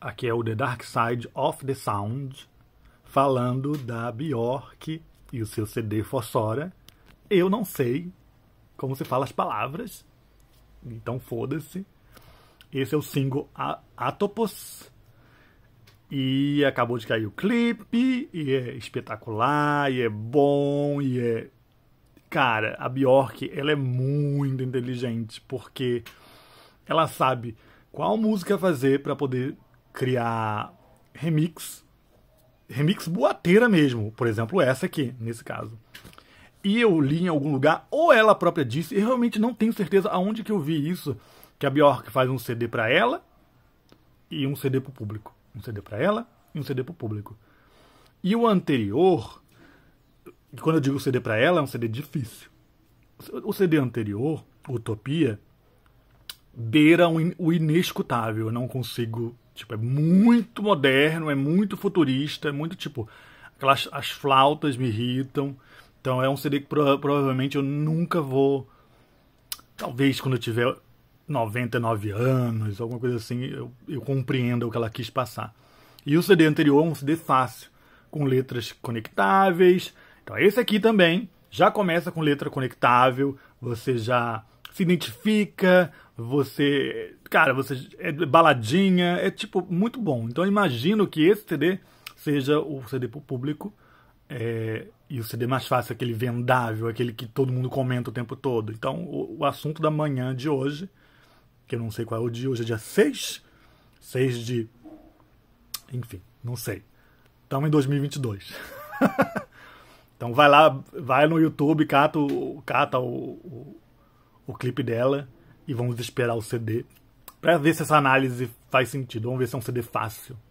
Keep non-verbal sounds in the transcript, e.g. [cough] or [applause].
Aqui é o The Dark Side of the Sound, falando da Bjork e o seu CD Fossora. Eu não sei como se fala as palavras, então foda-se. Esse é o single Atopos. E acabou de cair o clipe, e é espetacular, e é bom, e é. Cara, a Bjork, ela é muito inteligente, porque ela sabe qual música fazer para poder criar remix, remix boateira mesmo, por exemplo, essa aqui, nesse caso. E eu li em algum lugar, ou ela própria disse, eu realmente não tenho certeza aonde que eu vi isso, que a Bjork faz um CD para ela e um CD pro público. Um CD para ela e um CD pro público. E o anterior, quando eu digo CD para ela, é um CD difícil. O CD anterior, Utopia, beira o inescutável. Eu não consigo Tipo, é muito moderno, é muito futurista, é muito tipo. Aquelas as flautas me irritam. Então é um CD que pro, provavelmente eu nunca vou. Talvez quando eu tiver 99 anos, alguma coisa assim, eu, eu compreenda o que ela quis passar. E o CD anterior é um CD fácil, com letras conectáveis. Então esse aqui também já começa com letra conectável, você já se identifica, você. Cara, você é baladinha, é tipo muito bom. Então eu imagino que esse CD seja o CD pro público. É, e o CD mais fácil, aquele vendável, aquele que todo mundo comenta o tempo todo. Então, o, o assunto da manhã de hoje, que eu não sei qual é o dia, hoje é dia 6, 6 de. Enfim, não sei. Estamos em 2022. [laughs] então, vai lá, vai no YouTube, cata, o, cata o, o o clipe dela e vamos esperar o CD para ver se essa análise faz sentido. Vamos ver se é um CD fácil.